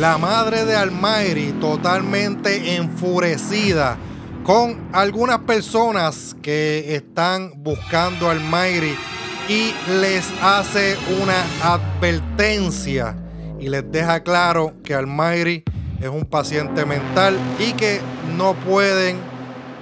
la madre de Almayri totalmente enfurecida con algunas personas que están buscando a y les hace una advertencia y les deja claro que Almayri es un paciente mental y que no pueden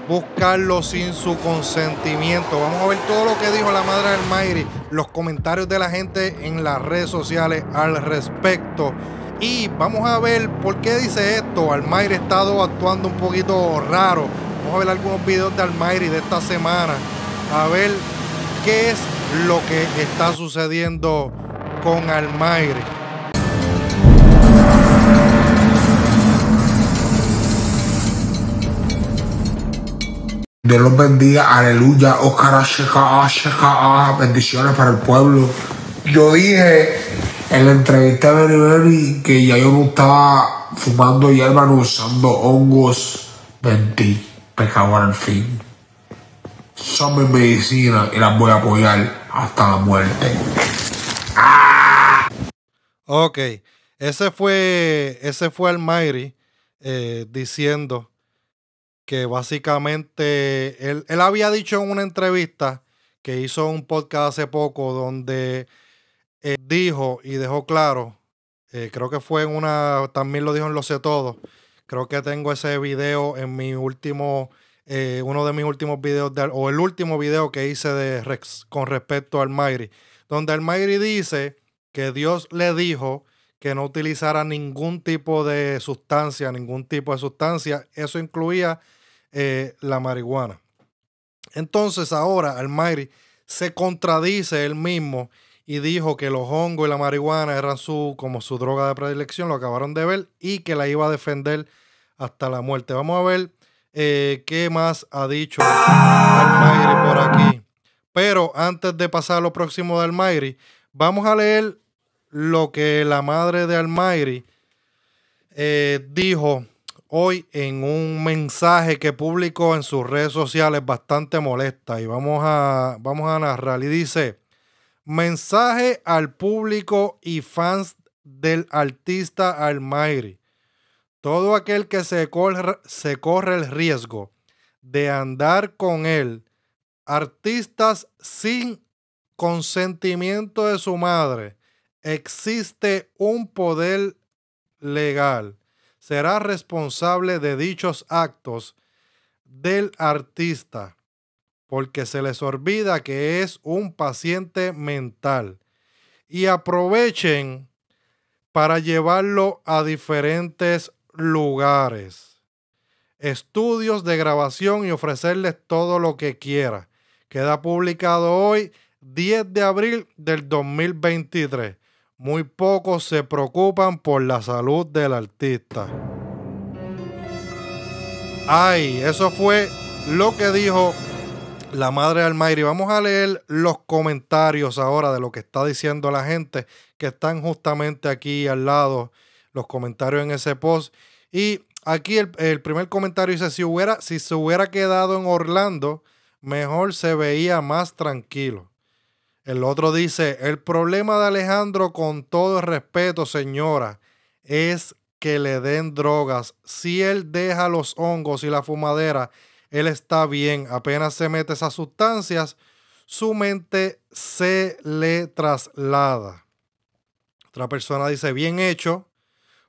buscarlo sin su consentimiento. Vamos a ver todo lo que dijo la madre de Almairi, los comentarios de la gente en las redes sociales al respecto. Y vamos a ver por qué dice esto. Almayre ha estado actuando un poquito raro. Vamos a ver algunos videos de Almayre de esta semana. A ver qué es lo que está sucediendo con Almayre. Dios los bendiga, aleluya, Oscar Bendiciones para el pueblo. Yo dije en la entrevista de Berry que ya yo no estaba fumando hierba ni usando hongos. Mentí, pecado al fin. Son mis medicinas y las voy a apoyar hasta la muerte. Ah. Ok, ese fue, ese fue el eh, diciendo que básicamente él, él había dicho en una entrevista que hizo un podcast hace poco donde eh, dijo y dejó claro, eh, creo que fue en una, también lo dijo en Lo Sé Todo, creo que tengo ese video en mi último, eh, uno de mis últimos videos, o el último video que hice de con respecto al Mayri, donde Mayri dice que Dios le dijo que no utilizara ningún tipo de sustancia, ningún tipo de sustancia, eso incluía la marihuana. Entonces ahora Almairi se contradice él mismo y dijo que los hongos y la marihuana eran su, como su droga de predilección, lo acabaron de ver, y que la iba a defender hasta la muerte. Vamos a ver eh, qué más ha dicho Almayri por aquí. Pero antes de pasar a lo próximo de Almayri, vamos a leer lo que la madre de Almayri eh, dijo hoy en un mensaje que publicó en sus redes sociales bastante molesta y vamos a, vamos a narrar. Y dice, Mensaje al público y fans del artista Almairi. Todo aquel que se corre, se corre el riesgo de andar con él, artistas sin consentimiento de su madre, existe un poder legal. Será responsable de dichos actos del artista porque se les olvida que es un paciente mental. Y aprovechen para llevarlo a diferentes lugares, estudios de grabación y ofrecerles todo lo que quiera. Queda publicado hoy, 10 de abril del 2023. Muy pocos se preocupan por la salud del artista. Ay, eso fue lo que dijo la madre de Almayri. Vamos a leer los comentarios ahora de lo que está diciendo la gente que están justamente aquí al lado, los comentarios en ese post. Y aquí el, primer comentario dice, si, hubiera, si se hubiera quedado en Orlando, mejor se veía más tranquilo. El otro dice, el problema de Alejandro, con todo respeto, señora, es que le den drogas. Si él deja los hongos y la fumadera, él está bien, apenas se mete esas sustancias, su mente se le traslada. Otra persona dice, bien hecho.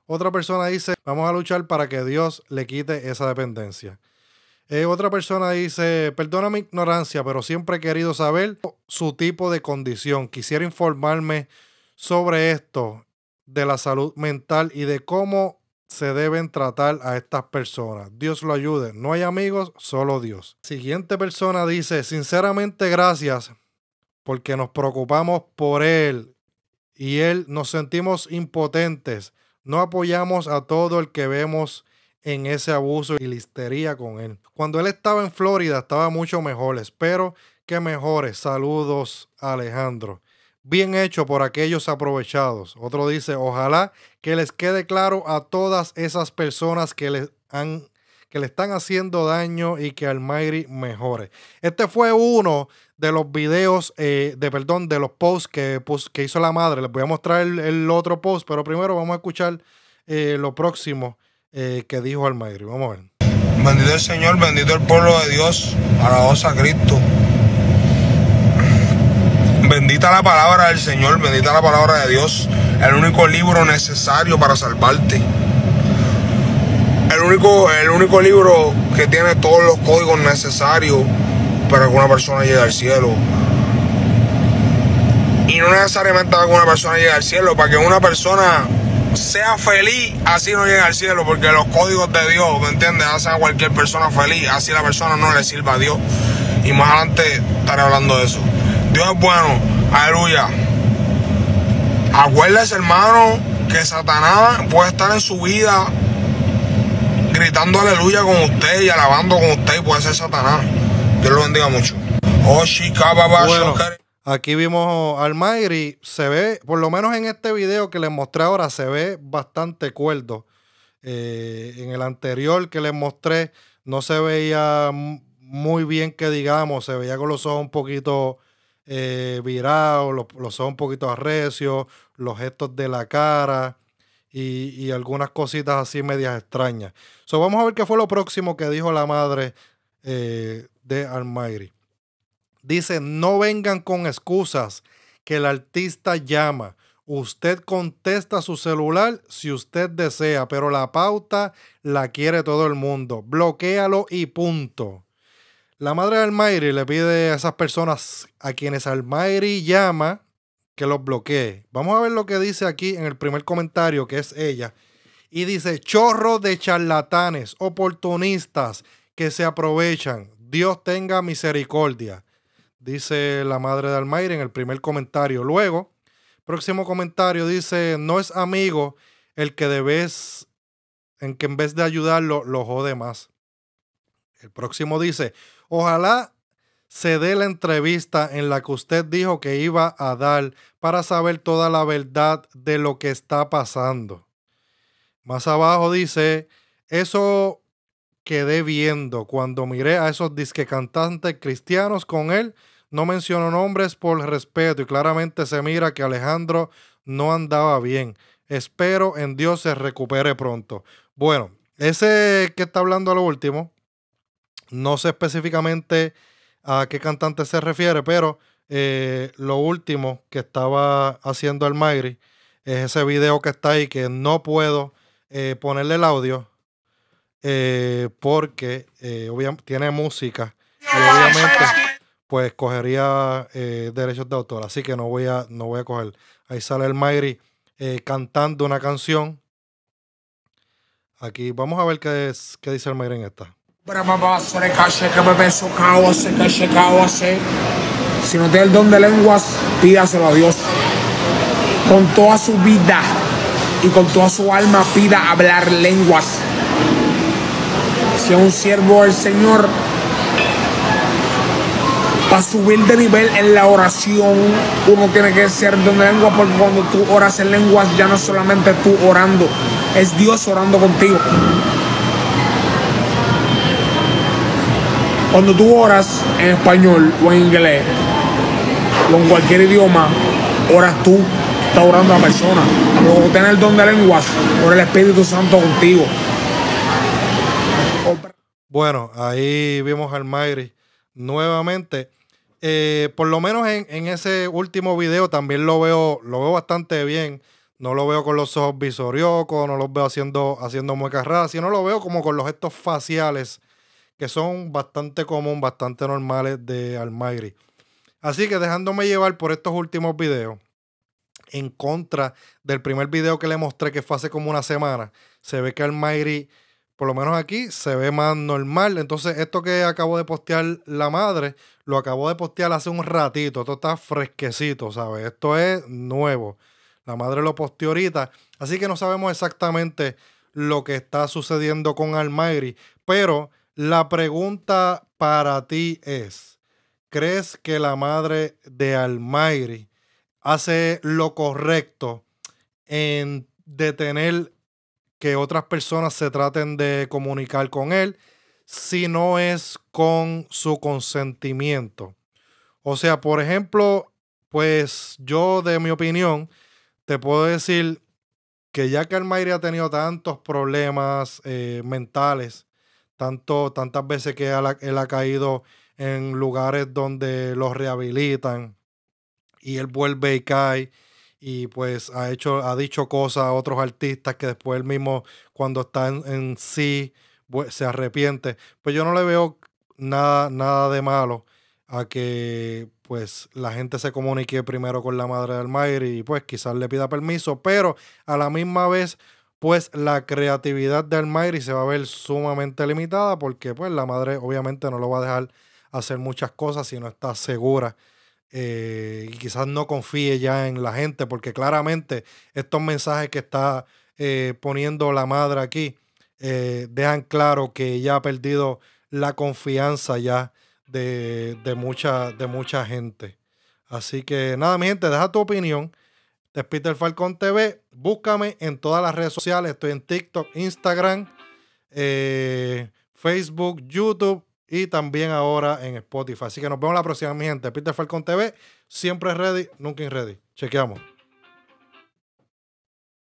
Otra persona dice, vamos a luchar para que Dios le quite esa dependencia. Eh, otra persona dice, perdona mi ignorancia, pero siempre he querido saber su tipo de condición. Quisiera informarme sobre esto, de la salud mental y de cómo se deben tratar a estas personas. Dios lo ayude. No hay amigos, solo Dios. Siguiente persona dice, sinceramente gracias porque nos preocupamos por él y él nos sentimos impotentes. No apoyamos a todo el que vemos en ese abuso y listería con él. Cuando él estaba en Florida estaba mucho mejor. Espero que mejore. Saludos, Alejandro. Bien hecho por aquellos aprovechados. Otro dice, ojalá que les quede claro a todas esas personas que les han que le están haciendo daño y que Almayri mejore. Este fue uno de los videos, eh, de perdón, de los posts que, hizo la madre. Les voy a mostrar el, otro post, pero primero vamos a escuchar eh, lo próximo eh, que dijo Almighty. Vamos a ver. Bendito el Señor, bendito el pueblo de Dios, alabados a Cristo. Bendita la palabra del Señor, bendita la palabra de Dios, el único libro necesario para salvarte. El único, el único libro que tiene todos los códigos necesarios para que una persona llegue al cielo. Y no necesariamente para que una persona llegue al cielo, para que una persona sea feliz, así no llegue al cielo, porque los códigos de Dios, ¿me entiendes? Hacen a cualquier persona feliz, así la persona no le sirva a Dios. Y más adelante estaré hablando de eso. Dios es bueno. Aleluya. Acuérdese, hermano, que Satanás puede estar en su vida gritando aleluya con usted y alabando con usted y puede ser Satanás. Dios lo bendiga mucho. Oh, aquí vimos al Mayri. Se ve, por lo menos en este video que les mostré ahora, se ve bastante cuerdo. Eh, en el anterior que les mostré, no se veía muy bien que digamos, se veía con los ojos un poquito eh, virados, los, los ojos un poquito arrecios, los gestos de la cara y, algunas cositas así medias extrañas. So, vamos a ver qué fue lo próximo que dijo la madre eh, de Almayri Dice, no vengan con excusas que el artista llama. Usted contesta su celular si usted desea, pero la pauta la quiere todo el mundo. Bloquéalo y punto. La madre de Almairi le pide a esas personas a quienes Almairi llama que los bloquee. Vamos a ver lo que dice aquí en el primer comentario, que es ella. Y dice, chorro de charlatanes, oportunistas que se aprovechan. Dios tenga misericordia, dice la madre de Almairi en el primer comentario. Luego, próximo comentario dice, no es amigo el que debes, en que en vez de ayudarlo, lo jode más. El próximo dice, Ojalá se dé la entrevista en la que usted dijo que iba a dar para saber toda la verdad de lo que está pasando. Más abajo dice, eso quedé viendo cuando miré a esos disque cantantes cristianos con él. No menciono nombres por respeto y claramente se mira que Alejandro no andaba bien. Espero en Dios se recupere pronto. Bueno, ese que está hablando a lo último, no sé específicamente a qué cantante se refiere, pero eh, lo último que estaba haciendo el Mayri es ese video que está ahí, que no puedo eh, ponerle el audio eh, porque tiene música y obviamente pues cogería derechos de autor, así que no voy a, no voy a coger. Ahí sale el Mayri cantando una canción. Aquí vamos a ver qué, es, qué dice en esta. Si no tiene el don de lenguas, pídaselo a Dios. Con toda su vida y con toda su alma pida hablar lenguas. Si es un siervo del Señor, para subir de nivel en la oración, uno tiene que ser don de lenguas, porque cuando tú oras en lenguas, ya no solamente tú orando, es Dios orando contigo. Cuando tú oras en español o en inglés, o en cualquier idioma, oras tú, está orando a la persona. Luego tener el don de lenguas, por el Espíritu Santo contigo. Bueno, ahí vimos al Mayri nuevamente. Eh, por lo menos en, ese último video también lo veo, lo veo bastante bien. No lo veo con los ojos visoriocos, no lo veo haciendo, haciendo muecas raras, sino lo veo como con los gestos faciales que son bastante común, bastante normales de Almagri. Así que dejándome llevar por estos últimos videos, en contra del primer video que le mostré que fue hace como una semana, se ve que Almagri, por lo menos aquí, se ve más normal. Entonces, esto que acabo de postear la madre, lo acabo de postear hace un ratito. Esto está fresquecito, ¿sabes? Esto es nuevo. La madre lo posteó ahorita. Así que no sabemos exactamente lo que está sucediendo con Almagri, pero la pregunta para ti es, ¿crees que la madre de Almairi hace lo correcto en detener que otras personas se traten de comunicar con él si no es con su consentimiento? O sea, por ejemplo, pues yo de mi opinión te puedo decir que ya que Almairi ha tenido tantos problemas eh, mentales, tanto, tantas veces que él ha, caído en lugares donde los rehabilitan y él vuelve y cae y pues ha hecho, ha dicho cosas a otros artistas que después él mismo cuando está en, sí pues, se arrepiente. Pues yo no le veo nada, nada de malo a que pues la gente se comunique primero con la madre del mayor y pues quizás le pida permiso, pero a la misma vez pues la creatividad de Almairi se va a ver sumamente limitada porque pues la madre obviamente no lo va a dejar hacer muchas cosas si no está segura eh, y quizás no confíe ya en la gente porque claramente estos mensajes que está eh, poniendo la madre aquí eh, dejan claro que ella ha perdido la confianza ya de, mucha, de mucha gente. Así que nada, mi gente, deja tu opinión de Peter Falcon TV. Búscame en todas las redes sociales. Estoy en TikTok, Instagram, eh, Facebook, YouTube y también ahora en Spotify. Así que nos vemos la próxima, mi gente. Peter Falcon TV, siempre ready, nunca in ready. Chequeamos.